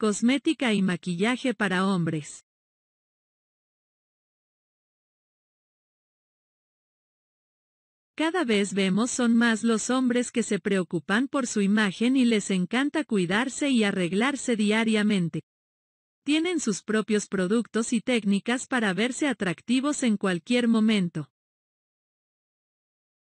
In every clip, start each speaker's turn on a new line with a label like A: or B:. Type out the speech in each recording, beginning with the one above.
A: Cosmética y maquillaje para hombres. Cada vez vemos son más
B: los hombres que se preocupan por su imagen y les encanta cuidarse y arreglarse diariamente. Tienen sus propios productos y técnicas para verse atractivos en cualquier momento.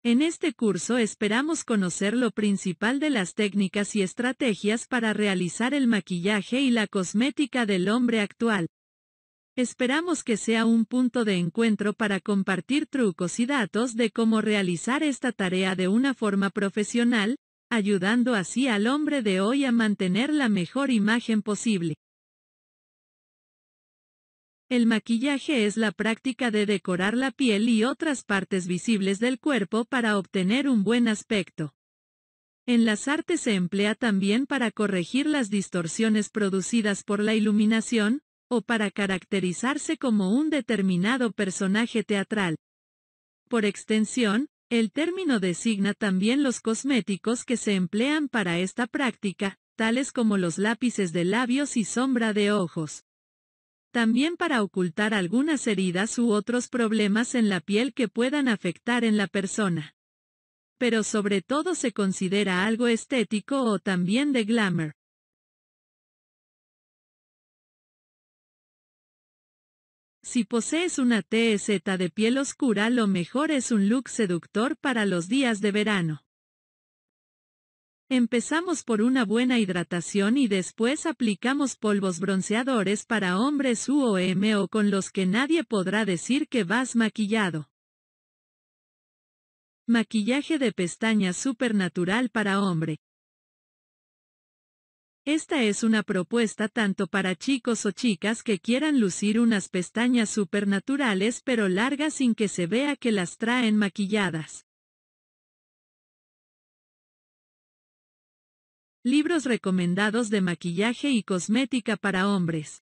B: En este curso esperamos conocer lo principal de las técnicas y estrategias para realizar el maquillaje y la cosmética del hombre actual. Esperamos que sea un punto de encuentro para compartir trucos y datos de cómo realizar esta tarea de una forma profesional, ayudando así al hombre de hoy a mantener la mejor imagen posible. El maquillaje es la práctica de decorar la piel y otras partes visibles del cuerpo para obtener un buen aspecto. En las artes se emplea también para corregir las distorsiones producidas por la iluminación, o para caracterizarse como un determinado personaje teatral. Por extensión, el término designa también los cosméticos que se emplean para esta práctica, tales como los lápices de labios y sombra de ojos. También para ocultar algunas heridas u otros problemas en la piel que puedan afectar en la persona. Pero sobre
A: todo se considera algo estético o también de glamour. Si posees una
C: TZ
B: de piel oscura, lo mejor es un look seductor para los días de verano. Empezamos por una buena hidratación y después aplicamos polvos bronceadores para hombres UOM o con los que nadie podrá decir que vas maquillado. Maquillaje de pestañas supernatural para hombre. Esta es una propuesta tanto para chicos o chicas que quieran lucir unas pestañas supernaturales pero largas sin que se vea que las traen maquilladas.
A: Libros recomendados de maquillaje y cosmética para hombres.